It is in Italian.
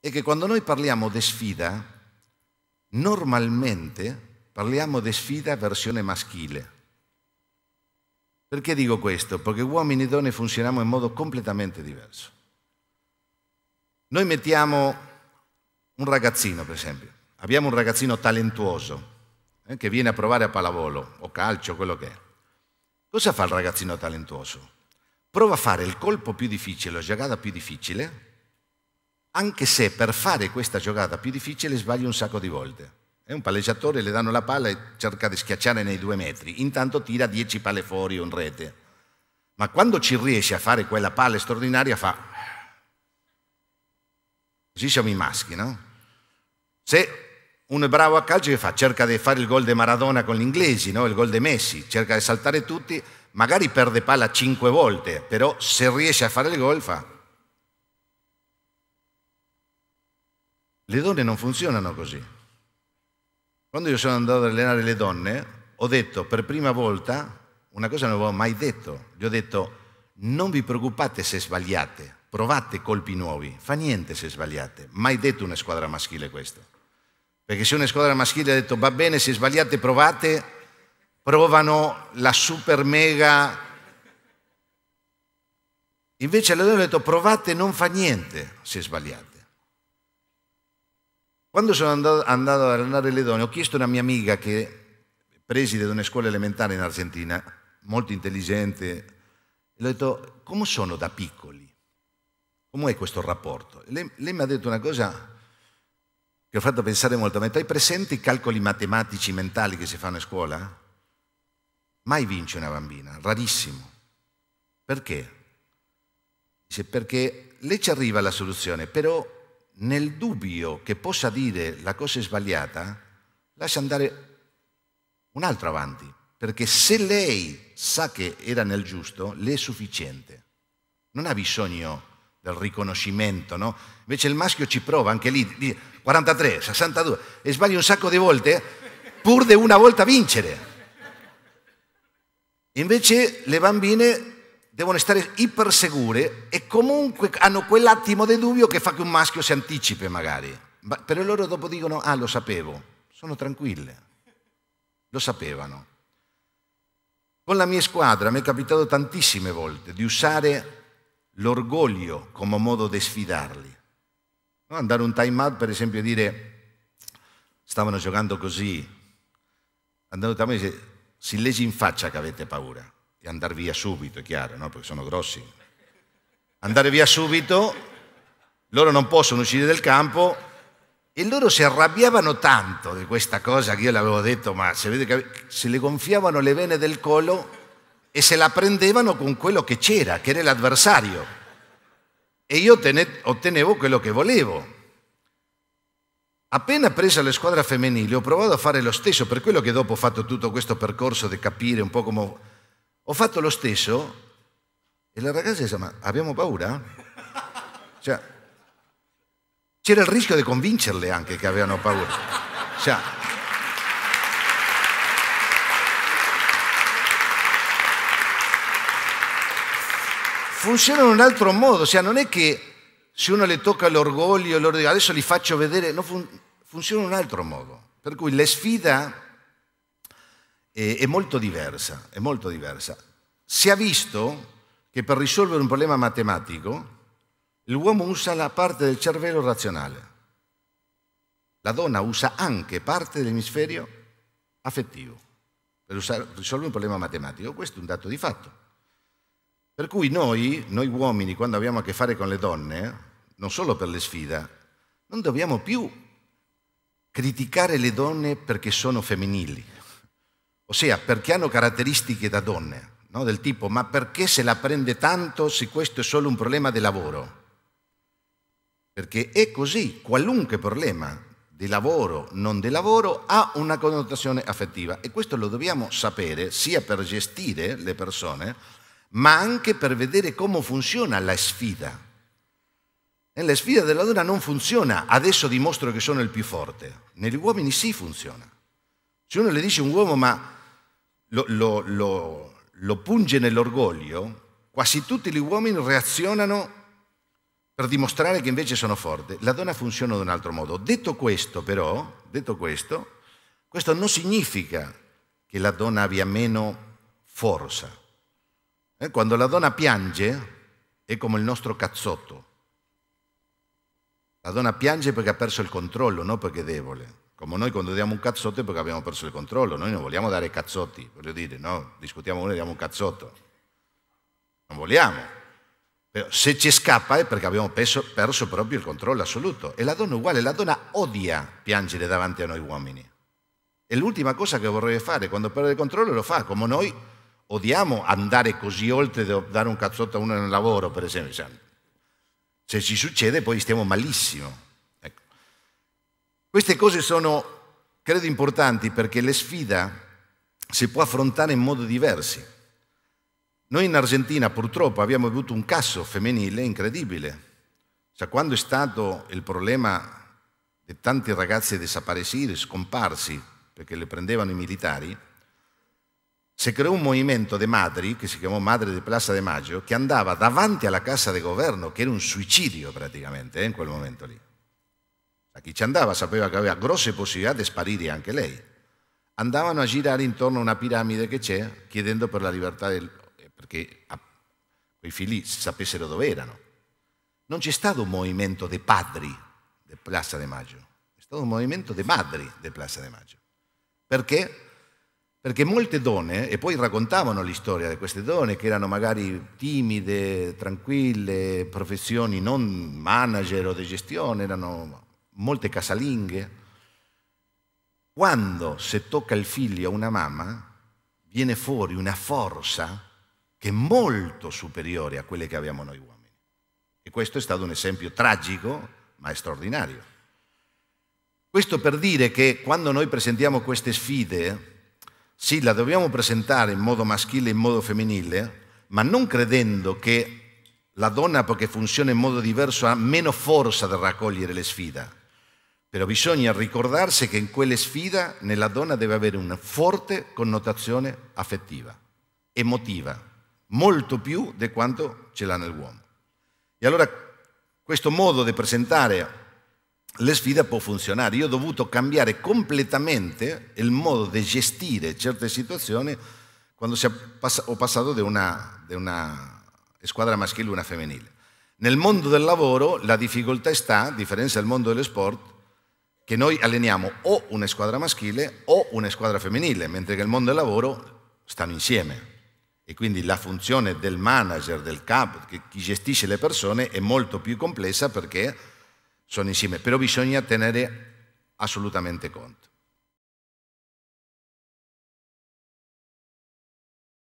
è che quando noi parliamo di sfida, normalmente parliamo di sfida versione maschile. Perché dico questo? Perché uomini e donne funzioniamo in modo completamente diverso. Noi mettiamo un ragazzino, per esempio, abbiamo un ragazzino talentuoso eh, che viene a provare a pallavolo o calcio, quello che è. Cosa fa il ragazzino talentuoso? Prova a fare il colpo più difficile, la giocata più difficile, anche se per fare questa giocata più difficile sbagli un sacco di volte. È un palleggiatore, le danno la palla e cerca di schiacciare nei due metri. Intanto tira dieci palle fuori o in rete. Ma quando ci riesce a fare quella palla straordinaria fa... Così siamo i maschi, no? Se uno è bravo a calcio che fa? Cerca di fare il gol di Maradona con gli inglesi, no? il gol di Messi, cerca di saltare tutti, magari perde palla cinque volte, però se riesce a fare il gol fa. Le donne non funzionano così. Quando io sono andato ad allenare le donne, ho detto per prima volta, una cosa non avevo mai detto, gli ho detto non vi preoccupate se sbagliate, provate colpi nuovi, fa niente se sbagliate. Mai detto una squadra maschile questo. Perché se una squadra maschile ha detto va bene, se sbagliate provate, provano la super mega... Invece le donne hanno detto provate, non fa niente se sbagliate. Quando sono andato, andato a allenare le donne, ho chiesto a una mia amica che preside di una scuola elementare in Argentina, molto intelligente, le ho detto, come sono da piccoli? Come è questo rapporto? Lei, lei mi ha detto una cosa che ho fatto pensare molto, ma hai presente i calcoli matematici mentali che si fanno a scuola? Mai vince una bambina, rarissimo. Perché? Dice perché lei ci arriva alla soluzione, però nel dubbio che possa dire la cosa è sbagliata, lascia andare un altro avanti, perché se lei sa che era nel giusto, le è sufficiente. Non ha bisogno del riconoscimento, no? Invece il maschio ci prova, anche lì, lì 43, 62, e sbaglia un sacco di volte pur di una volta vincere. Invece le bambine devono stare ipersegure e comunque hanno quell'attimo di dubbio che fa che un maschio si anticipi magari. Però loro dopo dicono, ah lo sapevo, sono tranquille, lo sapevano. Con la mia squadra mi è capitato tantissime volte di usare l'orgoglio come modo di sfidarli. No? Andare un time out, per esempio, e dire stavano giocando così, andando un time out e dire, si legge in faccia che avete paura di andare via subito, è chiaro, no? perché sono grossi. Andare via subito, loro non possono uscire dal campo e loro si arrabbiavano tanto di questa cosa che io l'avevo detto, ma se, vede, che se le gonfiavano le vene del collo e se la prendevano con quello che c'era, che era l'avversario. E io ottenevo quello che volevo. Appena presa la squadra femminile ho provato a fare lo stesso, per quello che dopo ho fatto tutto questo percorso di capire un po' come ho fatto lo stesso e la ragazza disse, ma abbiamo paura? Cioè, c'era il rischio di convincerle anche che avevano paura. Cioè, funzionano in un altro modo, cioè, non è che se uno le tocca l'orgoglio e loro dicono adesso li faccio vedere, no, fun- funziona in un altro modo. Per cui le sfida è, è molto diversa, è molto diversa. Si è visto che per risolvere un problema matematico l'uomo usa la parte del cervello razionale, la donna usa anche parte dell'emisfero affettivo per usare, risolvere un problema matematico, questo è un dato di fatto. Per cui noi, noi uomini, quando abbiamo a che fare con le donne, non solo per le sfide, non dobbiamo più criticare le donne perché sono femminili Ossia, perché hanno caratteristiche da donne, no? del tipo ma perché se la prende tanto se questo è solo un problema di lavoro? Perché è così, qualunque problema di lavoro, non di lavoro, ha una connotazione affettiva e questo lo dobbiamo sapere sia per gestire le persone, ma anche per vedere come funziona la sfida. E la sfida della donna non funziona, adesso dimostro che sono il più forte, negli uomini sì funziona. Se uno le dice a un uomo ma lo, lo, lo, lo punge nell'orgoglio, quasi tutti gli uomini reazionano per dimostrare che invece sono forti. La donna funziona in un altro modo. Detto questo, però, detto questo, questo non significa che la donna abbia meno forza. Eh, quando la donna piange è come il nostro cazzotto. La donna piange perché ha perso il controllo, non perché è debole. Come noi quando diamo un cazzotto è perché abbiamo perso il controllo, noi non vogliamo dare cazzotti, voglio dire, no, discutiamo uno e diamo un cazzotto. Non vogliamo. Però se ci scappa è perché abbiamo perso, perso proprio il controllo assoluto. E la donna è uguale, la donna odia piangere davanti a noi uomini. È l'ultima cosa che vorrebbe fare, quando perde il controllo lo fa, come noi odiamo andare così oltre da dare un cazzotto a uno nel lavoro, per esempio. Cioè, se ci succede poi stiamo malissimo. Queste cose sono, credo, importanti perché le sfide si può affrontare in modi diversi. Noi in Argentina purtroppo abbiamo avuto un caso femminile incredibile. Cioè, quando è stato il problema di tanti ragazzi desaparecidos, scomparsi, perché le prendevano i militari, si creò un movimento di madri, che si chiamò Madre di Plaza de Maggio, che andava davanti alla casa di governo, che era un suicidio praticamente eh, in quel momento lì. La chi ci andava sapeva che aveva grosse possibilità di sparire anche lei. Andavano a girare intorno a una piramide che c'è, chiedendo per la libertà del... Eh, perché quei figli sapessero dove erano. Non c'è stato un movimento dei padri di Plaza de Maggio, è stato un movimento dei madri di Plaza de Maggio. Perché? Perché molte donne, e poi raccontavano l'istoria di queste donne che erano magari timide, tranquille, professioni non manager o di gestione, erano molte casalinghe. Quando se tocca il figlio a una mamma, viene fuori una forza che è molto superiore a quelle che abbiamo noi uomini. E questo è stato un esempio tragico, ma straordinario. Questo per dire che quando noi presentiamo queste sfide, sì, la dobbiamo presentare in modo maschile e in modo femminile, ma non credendo che la donna, perché funziona in modo diverso, ha meno forza da raccogliere le sfide. Però bisogna ricordarsi che in quelle sfide nella donna deve avere una forte connotazione affettiva, emotiva, molto più di quanto ce l'ha nell'uomo. E allora questo modo di presentare le sfide può funzionare. Io ho dovuto cambiare completamente il modo di gestire certe situazioni quando ho passato da una, una, squadra maschile a una femminile. Nel mondo del lavoro la difficoltà sta, a differenza del mondo dello sport, che noi alleniamo o una squadra maschile o una squadra femminile, mentre che il mondo del lavoro stanno insieme. E quindi la funzione del manager, del capo, chi gestisce le persone è molto più complessa perché sono insieme, però bisogna tenere assolutamente conto.